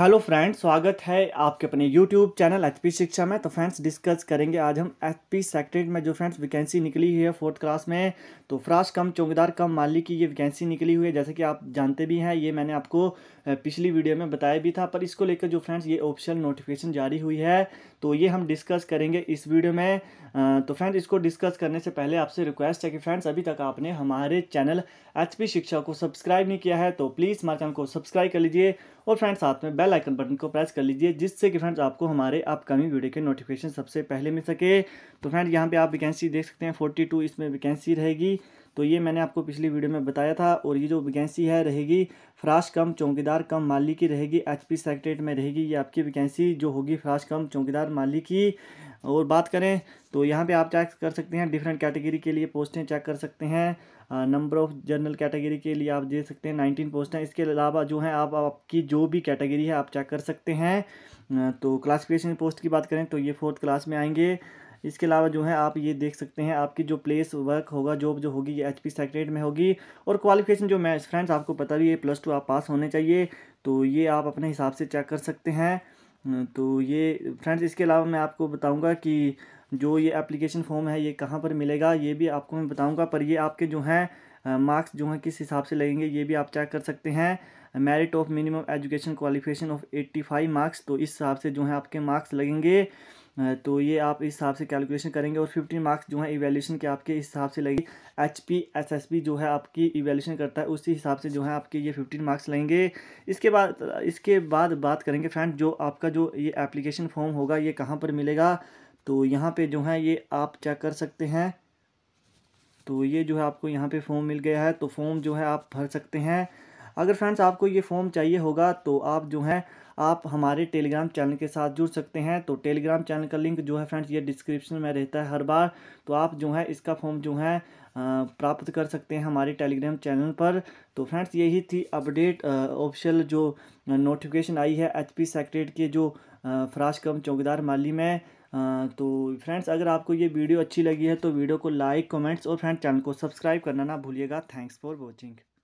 hello friends स्वागत है आपके अपने यूट्यूब चैनल एचपी शिक्षा में तो फ्रेंड्स डिस्कस करेंगे आज हम एचपी सेक्ट्रेट में जो फ्रेंड्स वैकेंसी निकली हुई है फोर्थ क्लास में तो फ्राश कम चौकीदार कम माली की ये वैकेंसी निकली हुई है जैसे कि आप जानते भी हैं ये मैंने आपको पिछली वीडियो में बताया भी था पर इसको लेकर जो फ्रेंड्स ये ऑफिशियल नोटिफिकेशन जारी हुई है तो ये हम डिस्कस करेंगे इस वीडियो में तो फ्रेंड्स इसको डिस्कस करने से पहले आपसे रिक्वेस्ट है कि फ्रेंड्स अभी तक आपने हमारे चैनल एच शिक्षा को सब्सक्राइब नहीं किया है तो प्लीज़ हमारे चैनल को सब्सक्राइब कर लीजिए और फ्रेंड्स साथ में बेल बेल आइकन बटन को प्रेस कर लीजिए जिससे कि फ्रेंड्स आपको हमारे अपकमिंग वीडियो के नोटिफिकेशन सबसे पहले मिल सके तो फ्रेंड्स यहाँ पे आप वैकेंसी देख सकते हैं 42 इसमें वैकेंसी रहेगी तो ये मैंने आपको पिछली वीडियो में बताया था और ये जो वैकेंसी है रहेगी फ्राश कम चौकीदार कम माली की रहेगी एचपी सेक्रेटरेट में रहेगी ये आपकी वैकेंसी जो होगी फ्राश कम चौकीदार माली की और बात करें तो यहाँ पे आप चेक कर सकते हैं डिफरेंट कैटेगरी के लिए पोस्टें चेक कर सकते हैं नंबर ऑफ़ जनरल कैटेगरी के लिए आप दे सकते हैं नाइनटीन पोस्टें इसके अलावा जो है आप आपकी जो भी कैटेगरी है आप चेक कर सकते हैं तो क्लासिफिकेशन पोस्ट की बात करें तो ये फोर्थ क्लास में आएंगे इसके अलावा जो है आप ये देख सकते हैं आपकी जो प्लेस वर्क होगा जॉब जो होगी ये एच पी सेक्रेट में होगी और क्वालिफिकेशन जो मैं फ्रेंड्स आपको पता भी है प्लस टू आप पास होने चाहिए तो ये आप अपने हिसाब से चेक कर सकते हैं हम्म, तो ये फ्रेंड्स इसके अलावा मैं आपको बताऊँगा कि जो ये एप्लीकेशन फॉर्म है ये कहाँ पर मिलेगा ये भी आपको मैं बताऊँगा पर ये आपके जो हैं मार्क्स जो हैं किस हिसाब से लगेंगे ये भी आप चेक कर सकते हैं merit of minimum education qualification of eighty five marks तो इस हिसाब से जो है आपके मार्क्स लगेंगे तो ये आप इस हिसाब से कैलकुलेशन करेंगे और फिफ्टीन मार्क्स जो है इवेल्यूशन के आपके इस हिसाब से लगेगी H P S S P जो है आपकी इवेल्यूशन करता है उसी हिसाब से जो है आपके ये फिफ्टीन मार्क्स लेंगे इसके बाद इसके बाद बात करेंगे फ्रेंड जो आपका जो ये एप्लीकेशन फॉर्म होगा ये कहाँ पर मिलेगा तो यहाँ पर जो है ये आप चेक कर सकते हैं तो ये जो है आपको यहाँ पे फॉर्म मिल गया है तो फॉर्म जो है आप भर सकते हैं अगर फ्रेंड्स आपको ये फॉर्म चाहिए होगा तो आप जो हैं आप हमारे टेलीग्राम चैनल के साथ जुड़ सकते हैं तो टेलीग्राम चैनल का लिंक जो है फ्रेंड्स ये डिस्क्रिप्शन में रहता है हर बार तो आप जो है इसका फॉर्म जो है प्राप्त कर सकते हैं हमारे टेलीग्राम चैनल पर तो फ्रेंड्स यही थी अपडेट ऑफिशियल जो नोटिफिकेशन आई है एच पी के जो फराश कम चौकीदार माली में आ, तो फ्रेंड्स अगर आपको ये वीडियो अच्छी लगी है तो वीडियो को लाइक कमेंट्स और फ्रेंड्स चैनल को सब्सक्राइब करना ना भूलिएगा थैंक्स फॉर वॉचिंग